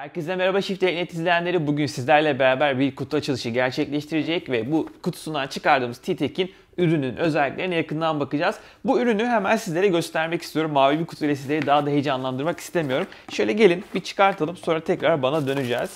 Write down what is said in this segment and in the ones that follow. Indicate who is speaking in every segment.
Speaker 1: Herkese merhaba Shift Teknet izleyenleri. Bugün sizlerle beraber bir kutu açılışı gerçekleştirecek ve bu kutusundan çıkardığımız T-Tek'in ürünün özelliklerine yakından bakacağız. Bu ürünü hemen sizlere göstermek istiyorum. Mavi bir kutuyla sizleri daha da heyecanlandırmak istemiyorum. Şöyle gelin bir çıkartalım sonra tekrar bana döneceğiz.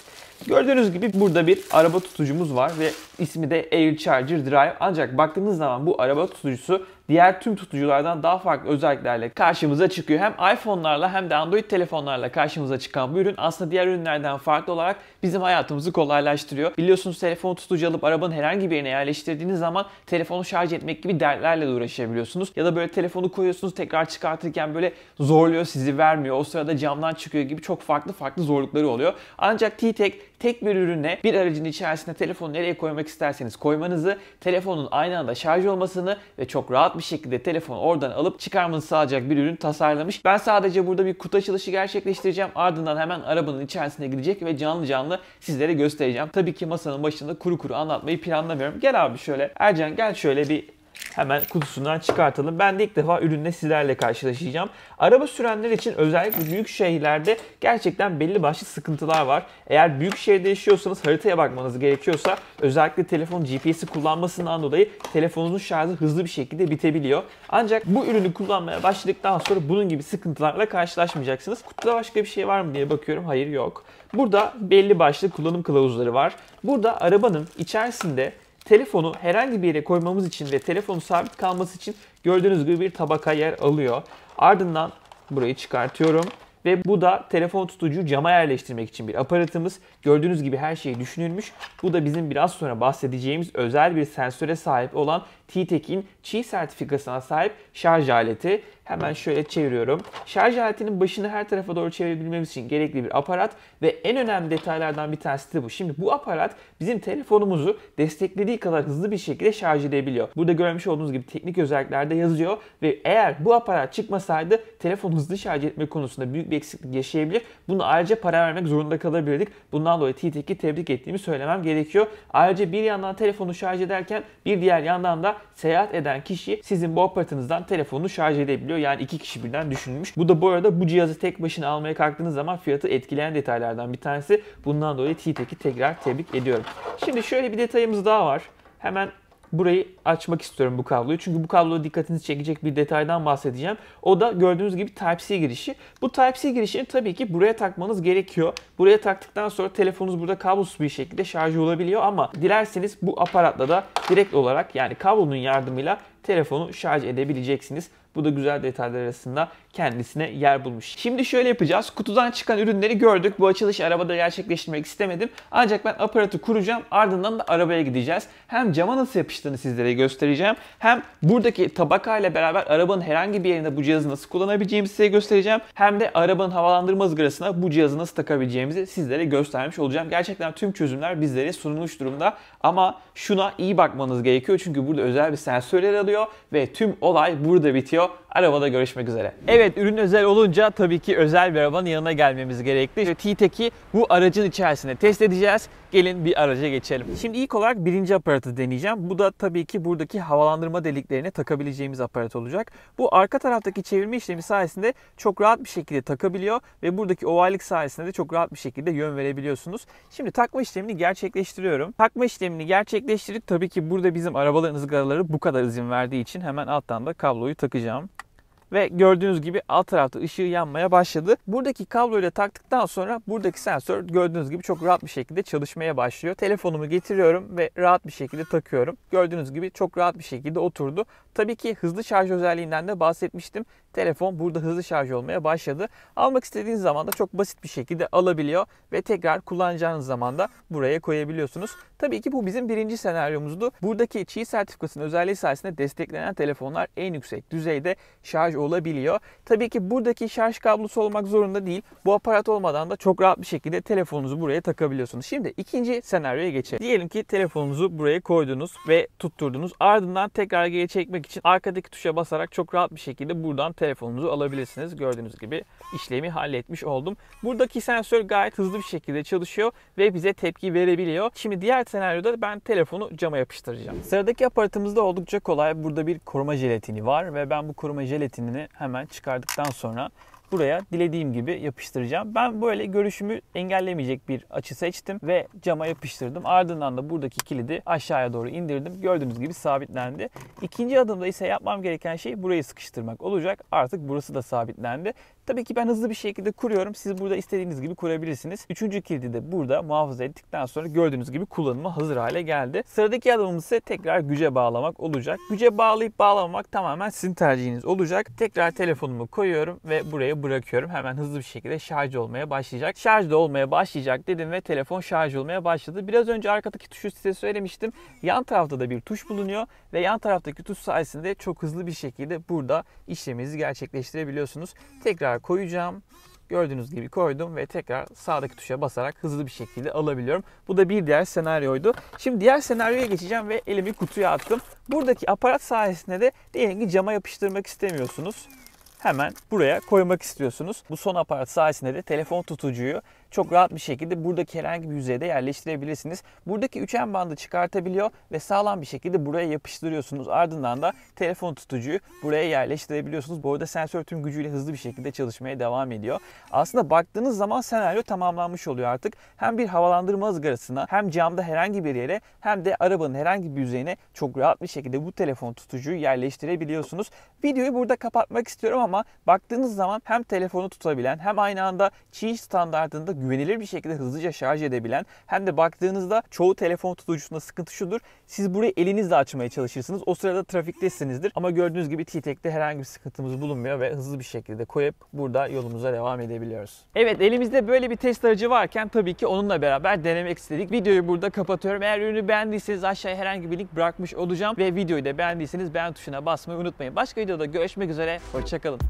Speaker 1: Gördüğünüz gibi burada bir araba tutucumuz var ve ismi de Air Charger Drive. Ancak baktığınız zaman bu araba tutucusu diğer tüm tutuculardan daha farklı özelliklerle karşımıza çıkıyor. Hem iPhone'larla hem de Android telefonlarla karşımıza çıkan bu ürün aslında diğer ürünlerden farklı olarak bizim hayatımızı kolaylaştırıyor. Biliyorsunuz telefonu tutucu alıp arabanın herhangi bir yerine yerleştirdiğiniz zaman telefonu şarj etmek gibi dertlerle de uğraşabiliyorsunuz. Ya da böyle telefonu koyuyorsunuz tekrar çıkartırken böyle zorluyor sizi vermiyor. O sırada camdan çıkıyor gibi çok farklı farklı zorlukları oluyor. Ancak T-Tech tek bir ürüne bir aracın içerisine telefonu nereye koymak isterseniz koymanızı, telefonun aynı anda şarj olmasını ve çok rahat bir şekilde telefonu oradan alıp çıkarmanızı sağlayacak bir ürün tasarlamış. Ben sadece burada bir kutu açılışı gerçekleştireceğim. Ardından hemen arabanın içerisine gidecek ve canlı canlı sizlere göstereceğim. Tabii ki masanın başında kuru kuru anlatmayı planlamıyorum. Gel abi şöyle Ercan gel şöyle bir hemen kutusundan çıkartalım. Ben de ilk defa ürünle sizlerle karşılaşacağım. Araba sürenler için özellikle büyük şehirlerde gerçekten belli başlı sıkıntılar var. Eğer büyük şehirde yaşıyorsanız haritaya bakmanız gerekiyorsa özellikle telefon GPS'i kullanmasından dolayı telefonunuzun şarjı hızlı bir şekilde bitebiliyor. Ancak bu ürünü kullanmaya başladıktan sonra bunun gibi sıkıntılarla karşılaşmayacaksınız. Kutuda başka bir şey var mı diye bakıyorum. Hayır yok. Burada belli başlı kullanım kılavuzları var. Burada arabanın içerisinde Telefonu herhangi bir yere koymamız için ve telefonu sabit kalması için gördüğünüz gibi bir tabaka yer alıyor. Ardından burayı çıkartıyorum ve bu da telefon tutucu cama yerleştirmek için bir aparatımız. Gördüğünüz gibi her şey düşünülmüş. Bu da bizim biraz sonra bahsedeceğimiz özel bir sensöre sahip olan T-Tek'in Qi sertifikasına sahip şarj aleti. Hemen şöyle çeviriyorum. Şarj aletinin başını her tarafa doğru çevirebilmemiz için gerekli bir aparat ve en önemli detaylardan bir tanesi de bu. Şimdi bu aparat bizim telefonumuzu desteklediği kadar hızlı bir şekilde şarj edebiliyor. Burada görmüş olduğunuz gibi teknik özelliklerde yazıyor ve eğer bu aparat çıkmasaydı telefon hızlı şarj etme konusunda büyük bir eksiklik yaşayabilir. Bunu ayrıca para vermek zorunda kalabilirdik. Bundan dolayı TTK'i tebrik ettiğimi söylemem gerekiyor. Ayrıca bir yandan telefonu şarj ederken bir diğer yandan da seyahat eden kişi sizin bu aparatınızdan telefonunu şarj edebiliyor yapılıyor. Yani iki kişi birden düşünülmüş. Bu da bu arada bu cihazı tek başına almaya kalktığınız zaman fiyatı etkileyen detaylardan bir tanesi. Bundan dolayı T-Tek'i tekrar tebrik ediyorum. Şimdi şöyle bir detayımız daha var. Hemen burayı açmak istiyorum bu kabloyu. Çünkü bu kablo dikkatinizi çekecek bir detaydan bahsedeceğim. O da gördüğünüz gibi Type-C girişi. Bu Type-C girişini tabii ki buraya takmanız gerekiyor. Buraya taktıktan sonra telefonunuz burada kablosuz bir şekilde şarjı olabiliyor ama dilerseniz bu aparatla da direkt olarak yani kablonun yardımıyla telefonu şarj edebileceksiniz. Bu da güzel detaylar arasında kendisine yer bulmuş. Şimdi şöyle yapacağız. Kutudan çıkan ürünleri gördük. Bu açılışı arabada gerçekleştirmek istemedim. Ancak ben aparatı kuracağım. Ardından da arabaya gideceğiz. Hem cama nasıl yapıştığını sizlere göstereceğim. Hem buradaki tabaka ile beraber arabanın herhangi bir yerinde bu cihazı nasıl kullanabileceğimi size göstereceğim. Hem de arabanın havalandırma ızgarasına bu cihazı nasıl takabileceğimizi sizlere göstermiş olacağım. Gerçekten tüm çözümler bizlere sunulmuş durumda. Ama şuna iyi bakmanız gerekiyor. Çünkü burada özel bir sensörler alıyor ve tüm olay burada bitiyor. video Arabada görüşmek üzere. Evet ürün özel olunca tabii ki özel bir arabanın yanına gelmemiz gerekli. T-Tech'i bu aracın içerisinde test edeceğiz. Gelin bir araca geçelim. Şimdi ilk olarak birinci aparatı deneyeceğim. Bu da tabii ki buradaki havalandırma deliklerine takabileceğimiz aparat olacak. Bu arka taraftaki çevirme işlemi sayesinde çok rahat bir şekilde takabiliyor ve buradaki ovalik sayesinde de çok rahat bir şekilde yön verebiliyorsunuz. Şimdi takma işlemini gerçekleştiriyorum. Takma işlemini gerçekleştirip tabii ki burada bizim arabaların ızgaraları bu kadar izin verdiği için hemen alttan da kabloyu takacağım ve gördüğünüz gibi alt tarafta ışığı yanmaya başladı. Buradaki kabloyla taktıktan sonra buradaki sensör gördüğünüz gibi çok rahat bir şekilde çalışmaya başlıyor. Telefonumu getiriyorum ve rahat bir şekilde takıyorum. Gördüğünüz gibi çok rahat bir şekilde oturdu. Tabii ki hızlı şarj özelliğinden de bahsetmiştim telefon burada hızlı şarj olmaya başladı. Almak istediğiniz zaman da çok basit bir şekilde alabiliyor ve tekrar kullanacağınız zaman da buraya koyabiliyorsunuz. Tabii ki bu bizim birinci senaryomuzdu. Buradaki çiğ sertifikasının özelliği sayesinde desteklenen telefonlar en yüksek düzeyde şarj olabiliyor. Tabii ki buradaki şarj kablosu olmak zorunda değil. Bu aparat olmadan da çok rahat bir şekilde telefonunuzu buraya takabiliyorsunuz. Şimdi ikinci senaryoya geçelim. Diyelim ki telefonunuzu buraya koydunuz ve tutturdunuz. Ardından tekrar geri çekmek için arkadaki tuşa basarak çok rahat bir şekilde buradan telefonunuzu alabilirsiniz. Gördüğünüz gibi işlemi halletmiş oldum. Buradaki sensör gayet hızlı bir şekilde çalışıyor ve bize tepki verebiliyor. Şimdi diğer senaryoda ben telefonu cama yapıştıracağım. Sıradaki aparatımız da oldukça kolay. Burada bir koruma jelatini var ve ben bu koruma jelatinini hemen çıkardıktan sonra buraya dilediğim gibi yapıştıracağım. Ben böyle görüşümü engellemeyecek bir açı seçtim ve cama yapıştırdım. Ardından da buradaki kilidi aşağıya doğru indirdim. Gördüğünüz gibi sabitlendi. İkinci adımda ise yapmam gereken şey burayı sıkıştırmak olacak. Artık burası da sabitlendi. Tabii ki ben hızlı bir şekilde kuruyorum. Siz burada istediğiniz gibi kurabilirsiniz. Üçüncü kilidi de burada muhafaza ettikten sonra gördüğünüz gibi kullanıma hazır hale geldi. Sıradaki adımımız ise tekrar güce bağlamak olacak. Güce bağlayıp bağlamamak tamamen sizin tercihiniz olacak. Tekrar telefonumu koyuyorum ve buraya şuraya bırakıyorum. Hemen hızlı bir şekilde şarj olmaya başlayacak. Şarj da olmaya başlayacak dedim ve telefon şarj olmaya başladı. Biraz önce arkadaki tuşu size söylemiştim. Yan tarafta da bir tuş bulunuyor ve yan taraftaki tuş sayesinde çok hızlı bir şekilde burada işleminizi gerçekleştirebiliyorsunuz. Tekrar koyacağım. Gördüğünüz gibi koydum ve tekrar sağdaki tuşa basarak hızlı bir şekilde alabiliyorum. Bu da bir diğer senaryoydu. Şimdi diğer senaryoya geçeceğim ve elimi kutuya attım. Buradaki aparat sayesinde de diyelim ki cama yapıştırmak istemiyorsunuz hemen buraya koymak istiyorsunuz. Bu son aparat sayesinde de telefon tutucuyu çok rahat bir şekilde buradaki herhangi bir yüzeyde yerleştirebilirsiniz. Buradaki üçgen bandı çıkartabiliyor ve sağlam bir şekilde buraya yapıştırıyorsunuz. Ardından da telefon tutucuyu buraya yerleştirebiliyorsunuz. Bu arada sensör tüm gücüyle hızlı bir şekilde çalışmaya devam ediyor. Aslında baktığınız zaman senaryo tamamlanmış oluyor artık. Hem bir havalandırma ızgarasına hem camda herhangi bir yere hem de arabanın herhangi bir yüzeyine çok rahat bir şekilde bu telefon tutucuyu yerleştirebiliyorsunuz. Videoyu burada kapatmak istiyorum ama baktığınız zaman hem telefonu tutabilen hem aynı anda Çin standartında güvenilir bir şekilde hızlıca şarj edebilen hem de baktığınızda çoğu telefon tutucusunda sıkıntı şudur. Siz burayı elinizle açmaya çalışırsınız. O sırada trafiktesinizdir. Ama gördüğünüz gibi T-Tek'te herhangi bir sıkıntımız bulunmuyor ve hızlı bir şekilde koyup burada yolumuza devam edebiliyoruz. Evet elimizde böyle bir test aracı varken tabii ki onunla beraber denemek istedik. Videoyu burada kapatıyorum. Eğer ürünü beğendiyseniz aşağıya herhangi bir link bırakmış olacağım ve videoyu da beğendiyseniz beğen tuşuna basmayı unutmayın. Başka videoda görüşmek üzere. Hoşçakalın.